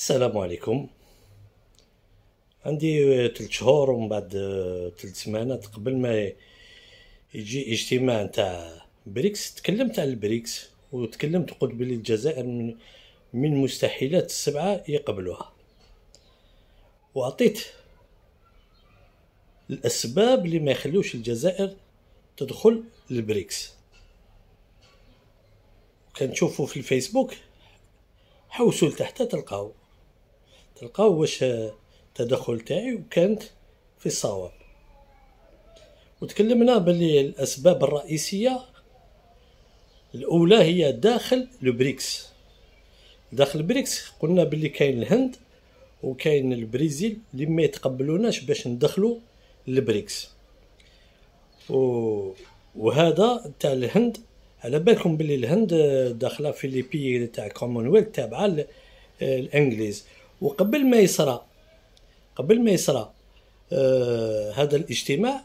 السلام عليكم عندي ثلاث شهور ومن بعد ثلاث آه، سمانات قبل ما يجي اجتماع نتاع بريكس تكلمت على البريكس وتكلمت قلت بلي الجزائر من من مستحيلات السبعة يقبلوها وعطيت الأسباب اللي ما يخلوش الجزائر تدخل البريكس كنشوفوا في الفيسبوك حوسوا لتحت تلقاو لقاو واش التدخل تاعي وكانت في الصواب وتكلمنا باللي الاسباب الرئيسيه الاولى هي داخل البريكس داخل البريكس قلنا باللي كاين الهند وكاين البرازيل اللي ما يتقبلوناش باش ندخلوا البريكس و... وهذا تاع الهند على بالكم باللي الهند داخله في لي بي تاع كومونولث تابعه الانجليز وقبل ما يصرى قبل ما يصرى آه هذا الاجتماع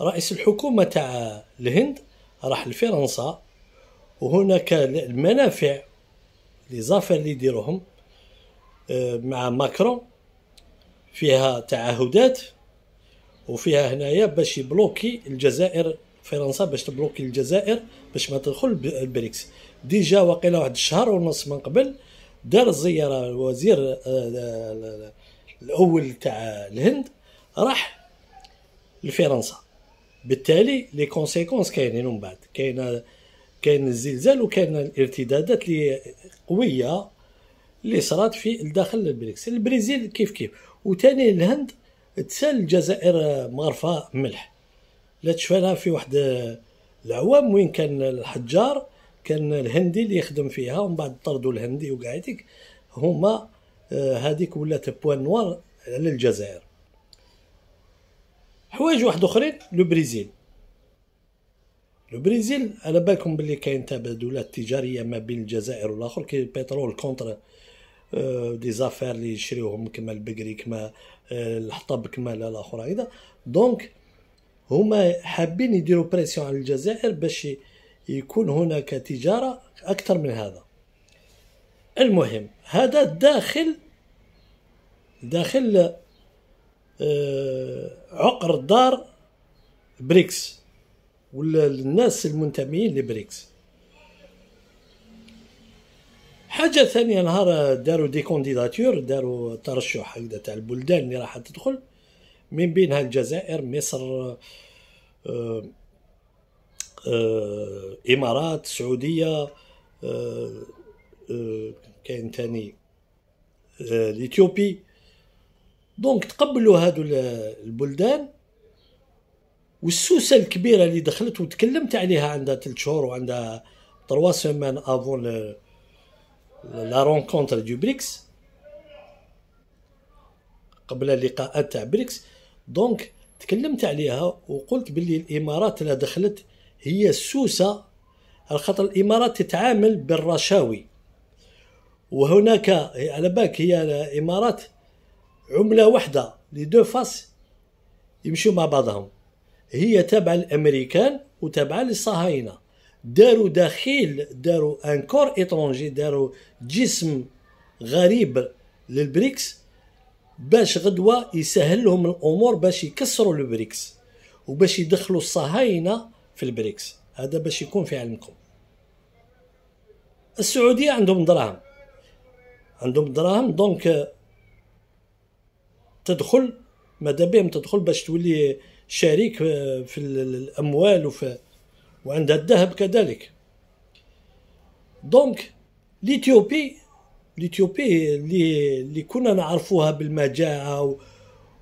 رئيس الحكومه تاع الهند راح لفرنسا وهناك المنافع لي زافير اللي يديروهم آه، مع ماكرون فيها تعهدات وفيها هنايا باش يبلوكي الجزائر فرنسا باش تبلوكي الجزائر باش ما تدخل البريكس ديجا وقيله واحد الشهر ونص من قبل دار الزياره الوزير آه، آه، الاول تاع الهند راح لفرنسا بالتالي لي كونسيكونس كاينين من بعد كاين كاين الزلزال وكاين الارتدادات اللي قويه اللي صرات في الداخل البريكس البرازيل كيف كيف وثاني الهند تسال الجزائر مغرفه ملح لا تشفالها في واحد العوام وين كان الحجار كان الهندي اللي يخدم فيها ومن بعد طردوا الهندي هذيك هما آه، هذيك ولات بوان نوار على الجزائر حوايج واحد اخرين لو بريزيل بريزيل على بالكم باللي كاين تبادلات تجاريه ما بين الجزائر والاخر كي البترول كونتر آه، دي زافير اللي يشريوهم كما البقري كما آه، الحطب كما الاخر ايضا دونك هما حابين يديروا بريسيون على الجزائر باش يكون هناك تجارة أكثر من هذا المهم هذا داخل داخل آه، عقر دار بريكس ولا الناس المنتمين لبريكس حاجه ثانيه نهار داروا دي كونديداتور داروا ترشح هكذا تاع البلدان اللي راح تدخل من بينها الجزائر مصر آه، آه، امارات سعوديه آه، آه، كاين ثاني الاثيوبي دونك تقبلوا هادو البلدان والسوسه الكبيره اللي دخلت وتكلمت عليها عندها ثلاث شهور وعندها 3 سيمان افون لا رونكونتر دو بريكس قبل اللقاءات تاع بريكس دونك تكلمت عليها وقلت باللي الامارات لا دخلت هي السوسه خاطر الامارات تتعامل بالرشاوي وهناك إيه، على بالك هي الامارات عمله واحده لي دو فاس يمشيو مع بعضهم هي تابعه للامريكان وتابعه للصهاينه داروا داخل داروا ان كور اترونجي داروا جسم غريب للبريكس باش غدوه يسهل لهم الامور باش يكسروا البريكس وباش يدخلوا الصهاينه في البريكس هذا باش يكون في علمكم السعوديه عندهم دراهم عندهم دراهم دونك تدخل ماذا بهم تدخل باش تولي شريك في الاموال وفي وعندها الذهب كذلك دونك ليثيوبي ليثيوبي اللي اللي كنا نعرفوها بالمجاعه و...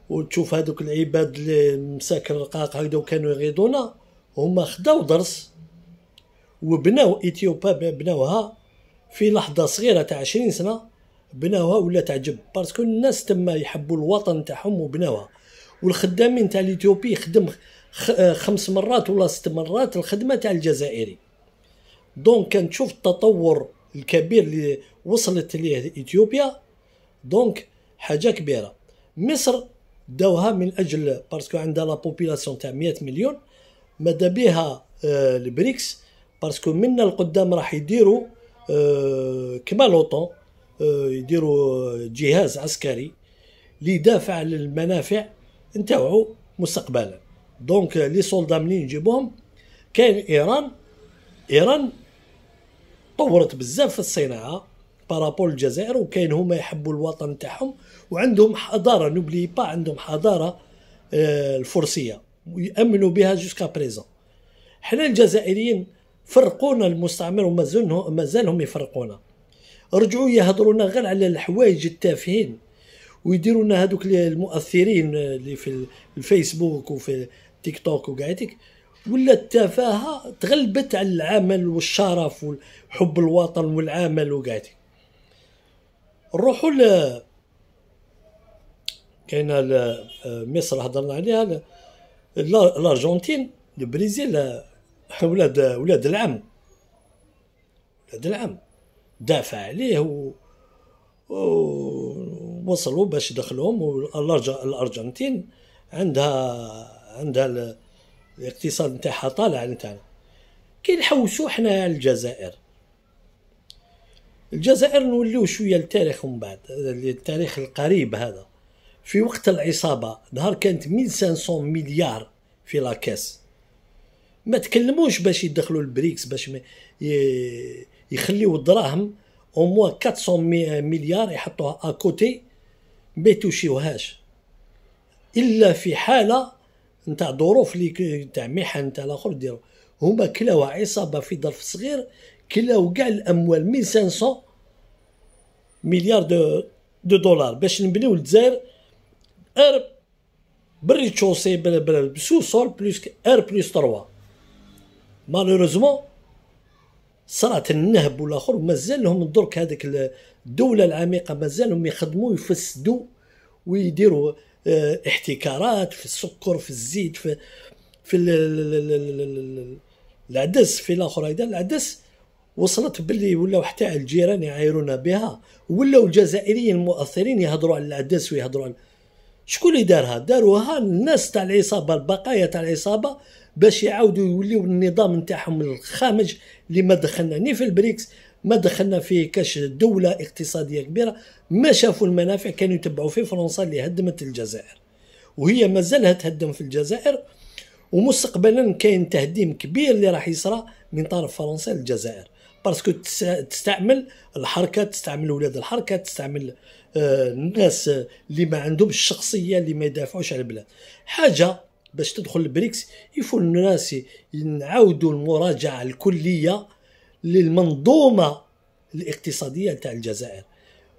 وتشوف هذوك العباد اللي مساكن رقاق هكذا وكانوا يغيضونا هما خداو درس وبناو اثيوبيا بناوها في لحظه صغيره تاع 20 سنه بناوها ولا تعجب باسكو الناس تما يحبوا الوطن تاعهم وبناوها والخدامين تاع الاثيوبي خدم آه، خمس مرات ولا ست مرات الخدمه تاع الجزائري دونك كان تشوف التطور الكبير اللي وصلت ليه اثيوبيا دونك حاجه كبيره مصر داوها من اجل باسكو عندها لا بوبيلاسيون تاع 100 مليون ماذا بها البريكس آه، باسكو منا القدام راح يديروا آه، كما لوطون آه، يديروا جهاز عسكري اللي على المنافع نتاوعو مستقبلا دونك لي سولدا منين نجيبوهم كاين ايران ايران طورت بزاف في الصناعه بارابول الجزائر وكاين هما يحبوا الوطن تاعهم وعندهم حضاره نوبلي با عندهم حضاره الفرسيه يامنوا بها جوسكا بريزون حنا الجزائريين فرقونا المستعمر ومازالهم يفرقونا رجعوا يهضرونا غير على الحوايج التافهين ويديروا لنا هذوك المؤثرين اللي في الفيسبوك وفي تيك توك وقعدتك ولا التفاهه تغلبت على العمل والشرف وحب الوطن والعمل وقعدتك نروحوا ل كاينه مصر هضرنا عليها الارجنتين البرازيل ولاد ولاد العم ولاد العم دافع عليه و... وصلوا باش دخلهم والارجنتين عندها عندها الاقتصاد نتاعها طالع نتاعنا كي نحوسوا حنا الجزائر الجزائر نوليو شويه للتاريخ من بعد التاريخ القريب هذا في وقت العصابة نهار كانت 1500 مليار في لاكاس ما تكلموش باش يدخلوا البريكس باش يخليو الدراهم او موا 400 مليار يحطوها اكوتي ما يتوشيوهاش الا في حاله نتاع ظروف اللي نتاع محن نتاع الاخر ديرو هما كلاو عصابه في ظرف صغير كلاو كاع الاموال 1500 مليار دو, دو دولار باش نبنيو الجزائر ار تشوسي بلا بلا بسو سول بلوس ار بلوس 3 مالوروزمون صرات النهب والاخر مازال لهم درك هذيك الدوله العميقه مازال لهم يخدموا يفسدوا ويديروا آه، احتكارات في السكر في الزيت في في العدس في الاخر هذا العدس وصلت باللي ولاو حتى الجيران يعايرونا بها ولاو الجزائريين المؤثرين يهضروا على العدس ويهضروا على شكون اللي دارها داروها الناس تاع العصابه البقايا تاع العصابه باش يعاودوا يوليو النظام نتاعهم الخامج اللي ما دخلنا ني في البريكس ما دخلنا فيه كاش دوله اقتصاديه كبيره ما شافوا المنافع كانوا يتبعوا في فرنسا اللي هدمت الجزائر وهي مازالها تهدم في الجزائر ومستقبلا كاين تهديم كبير اللي راح يصرى من طرف فرنسا للجزائر باسكو تستعمل الحركه تستعمل ولاد الحركه تستعمل الناس اللي ما عندهمش الشخصيه اللي ما يدافعوش على البلاد حاجه باش تدخل البريكس يفو الناس نعاودوا المراجعه الكليه للمنظومه الاقتصاديه تاع الجزائر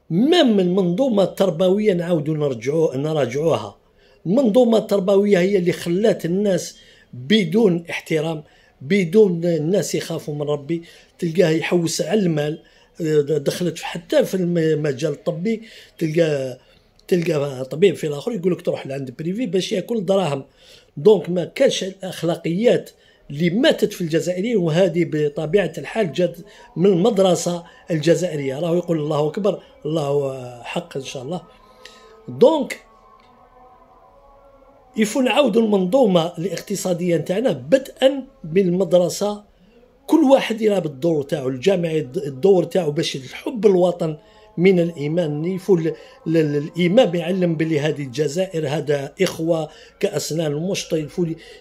مام المنظومه التربويه نعاودوا نرجعوا نراجعوها المنظومه التربويه هي اللي خلات الناس بدون احترام بدون الناس يخافوا من ربي تلقاه يحوس على المال دخلت حتى في المجال الطبي تلقى تلقى طبيب في الاخر يقول لك تروح لعند بريفي باش ياكل دراهم دونك ما كانش الاخلاقيات اللي ماتت في الجزائريين وهذه بطبيعه الحال جات من المدرسه الجزائريه راهو يقول الله اكبر الله حق ان شاء الله دونك يفون نعاودوا المنظومه الاقتصاديه نتاعنا بدءا بالمدرسه كل واحد يلعب الدور تاعو الجامعي الدور تاعو باش الحب الوطن من الايمان نيفو الامام يعلم بلي هذه الجزائر هذا اخوه كاسنان مشطه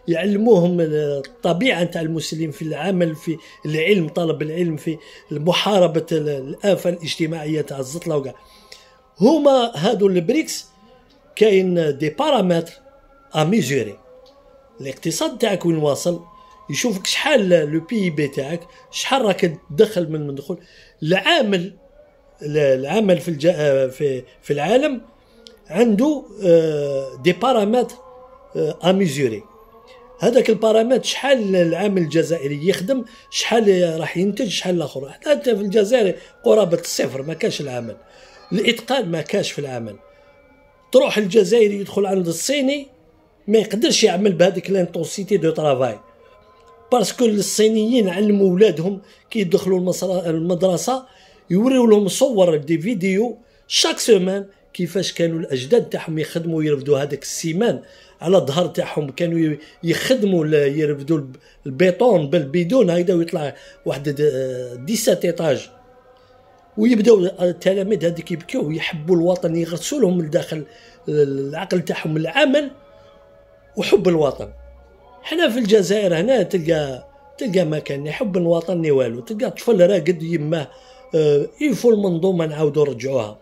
يعلموهم الطبيعه نتاع المسلم في العمل في العلم طلب العلم في محاربه الافه الاجتماعيه تاع الزطله وكاع هما هادو البريكس كاين دي بارامتر ا ميزوري الاقتصاد تاعك وين واصل يشوفك شحال لو بي بي تاعك شحال راك تدخل من مدخول العامل العمل في آه، في في العالم عنده دي بارامات اميزوري هذاك البارامات شحال العامل الجزائري يخدم شحال راح ينتج شحال الاخر حتى في الجزائر قرابه الصفر ما كاش العمل الاتقان ما كاش في العمل تروح الجزائري يدخل عند الصيني ما يقدرش يعمل بهذيك لانتونسيتي دو ترافاي باسكو الصينيين علموا ولادهم كي يدخلوا المدرسه يوريو لهم صور دي فيديو شاك سومان كيفاش كانوا الاجداد تاعهم يخدموا يرفدوا هذاك السيمان على الظهر تاعهم كانوا يخدموا يرفدوا البيطون بالبيدون هكذا ويطلع واحد 17 ايطاج ويبداو التلاميذ هذيك يبكيو ويحبوا الوطن يغرسوا لهم العقل تاعهم العمل وحب الوطن حنا في الجزائر هنا تلقى تلقى مكان يحب حب وطني والو تلقى طفل راقد يماه اه يفو المنظومه نعاودو نرجعوها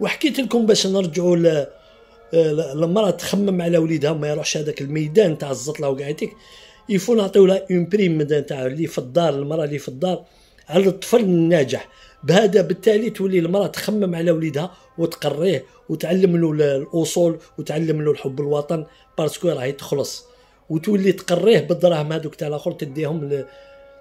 وحكيت لكم باش نرجعوا المرأة آه، تخمم على وليدها ما يروحش هذاك الميدان تاع الزطله وقعتك يفو نعطيو لها اون بريم تاع اللي في الدار المراه اللي في الدار على الطفل الناجح بهذا بالتالي تولي المراه تخمم على وليدها وتقريه وتعلم له الاصول وتعلم له الحب الوطن باسكو راهي تخلص وتولي تقريه بالدراهم هذوك تاع الاخر تديهم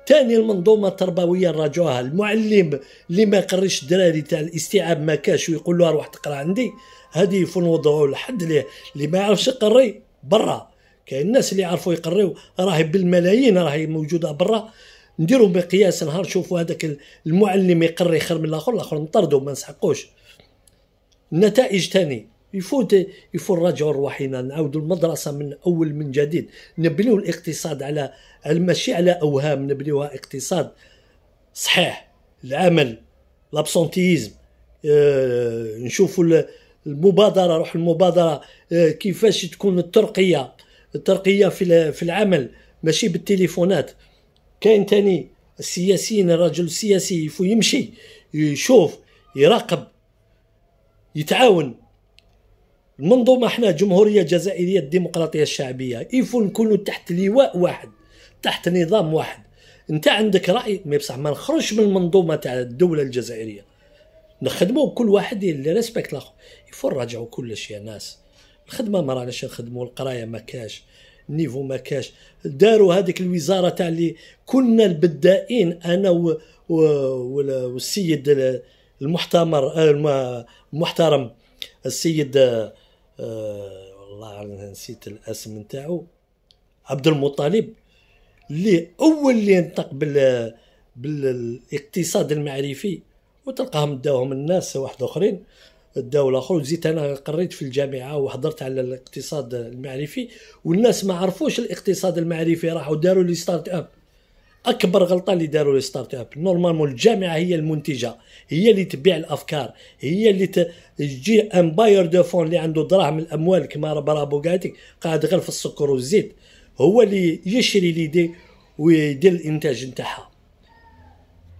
ثاني المنظومه التربويه راجعوها المعلم اللي ما يقريش الدراري تاع الاستيعاب ما كاش ويقول له روح تقرا عندي هذه وضعه لحد ليه اللي ما يعرفش يقري برا كاين الناس اللي يعرفوا يقريو راهي بالملايين راهي موجوده برا نديرو مقياس نهار شوفوا هذاك المعلم يقري خير من الاخر الاخر نطردو ما نسحقوش النتائج ثاني يفوت يفوت الرجع الروحينا نعاودوا المدرسه من اول من جديد نبنيو الاقتصاد على ماشي على اوهام نبنيوها اقتصاد صحيح العمل لابسونتيزم آه نشوفوا المبادره روح المبادره آه كيفاش تكون الترقيه الترقيه في في العمل ماشي بالتليفونات كاين تاني السياسيين الرجل السياسي يمشي يشوف يراقب يتعاون المنظومه احنا جمهوريه جزائريه الديمقراطيه الشعبيه يفو نكونوا تحت لواء واحد تحت نظام واحد انت عندك راي ما بصح ما نخرجش من المنظومه تاع الدوله الجزائريه نخدموا كل واحد اللي ريسبكت الاخر يفو نراجعوا كلش يا ناس الخدمه ما راناش نخدموا القرايه ما كاش النيفو ما كاش داروا هذيك الوزاره تاع اللي كنا البدائين انا و... و... والسيد المحتمر آه، المحترم السيد آه، والله والله نسيت الاسم نتاعو عبد المطلب اللي اول اللي ينطق بال بالاقتصاد المعرفي وتلقاهم داوهم الناس واحد اخرين داو الاخر وزيت انا قريت في الجامعه وحضرت على الاقتصاد المعرفي والناس ما عرفوش الاقتصاد المعرفي راحوا داروا لي ستارت اب اكبر غلطه اللي داروا لي ستارت اب نورمالمون الجامعه هي المنتجه هي اللي تبيع الافكار هي اللي تجي ان باير دو فون اللي عنده دراهم الاموال كما برابو قاتك قاعد غير في السكر والزيت هو اللي يشري ليدي ويدير الانتاج نتاعها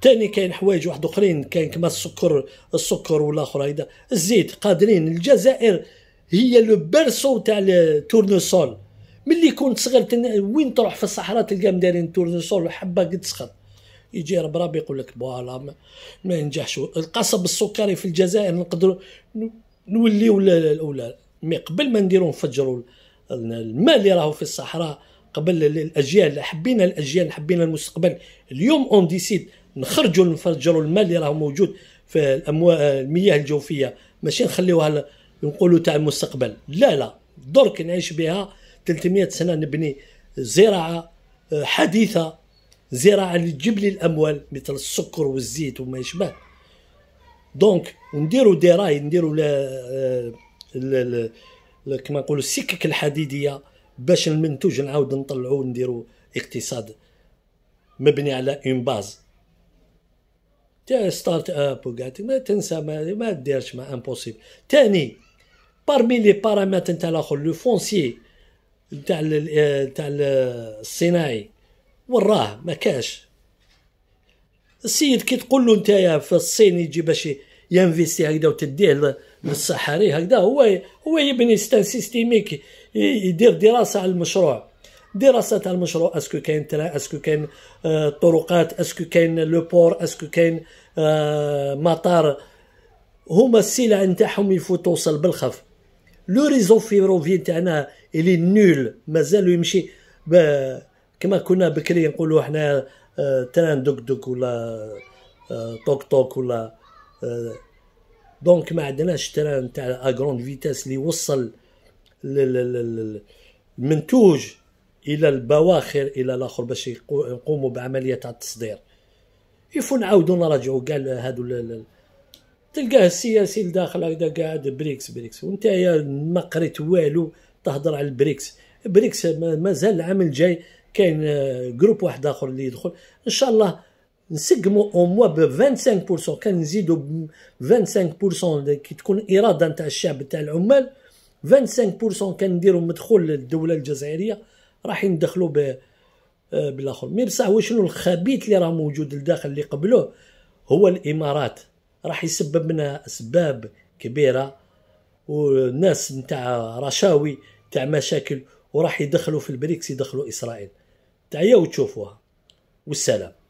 ثاني كاين حوايج واحد اخرين كاين كما السكر السكر ولا هيدا الزيت قادرين الجزائر هي لو بيرسو تاع التورنسول ملي كنت صغير وين تروح في الصحراء تلقى مدارين تورنسول حبه قد صخر يجي رب ربي يقول لك فوالا ما, ما ينجحش القصب السكري في الجزائر نقدروا نوليو الاولى مي قبل ما نديرو نفجروا الماء اللي راهو في الصحراء قبل الاجيال حبينا الاجيال حبينا المستقبل اليوم اون ديسيد نخرجوا نفجروا الماء اللي راهو موجود في المياه الجوفيه ماشي نخليوها نقولوا تاع المستقبل لا لا درك نعيش بها 300 سنه نبني زراعه آه، حديثه زراعه اللي تجيب لي الاموال مثل السكر والزيت وما يشبه دونك نديروا راي نديروا آه، كما نقولوا السكك الحديديه باش المنتوج نعاود نطلعوا نديروا اقتصاد مبني على اون باز تاع ستارت اب وكاع ما تنسى ما, ما ديرش ما امبوسيبل ثاني بارمي لي بارامتر نتاع الاخر لو فونسيي تاع آه، تاع الصناعي وراه ما كاش السيد كي تقول له نتايا في الصين يجي باش ينفيستي هكذا وتديه للصحاري هكذا هو هو يبني ستان سيستيميك يدير دراسه على المشروع دراسه تاع المشروع اسكو كاين ترا اسكو كاين الطرقات آه، طرقات اسكو كاين لو بور اسكو كاين آه، مطار هما السلع نتاعهم يفوت توصل بالخف لو ريزو فيروفي تاعنا اللي نول مازال يمشي كما كنا بكري نقولوا احنا آه، تران دوك دوك ولا آه، توك توك ولا آه، دونك ما عندناش تران تاع اغروند فيتاس اللي يوصل المنتوج الى البواخر الى الاخر باش يقوموا بعمليه تاع التصدير يفون نعاودوا نراجعوا قال هادو تلقاه السياسي لداخل هكذا قاعد بريكس بريكس وانت ما قريت والو تهضر على البريكس بريكس مازال العام الجاي كاين جروب آه، واحد اخر اللي يدخل ان شاء الله نسقموا او موا ب 25% كان نزيدوا ب 25% كي تكون اراده نتاع الشعب تاع العمال 25% كان نديروا مدخول للدوله الجزائريه راح ندخلوا ب آه، بالاخر مي بصح شنو الخبيث اللي راه موجود لداخل اللي قبلوه هو الامارات راح يسبب لنا اسباب كبيره والناس نتاع رشاوي تاع مشاكل وراح يدخلوا في البريكس يدخلوا اسرائيل تعيا وتشوفوها والسلام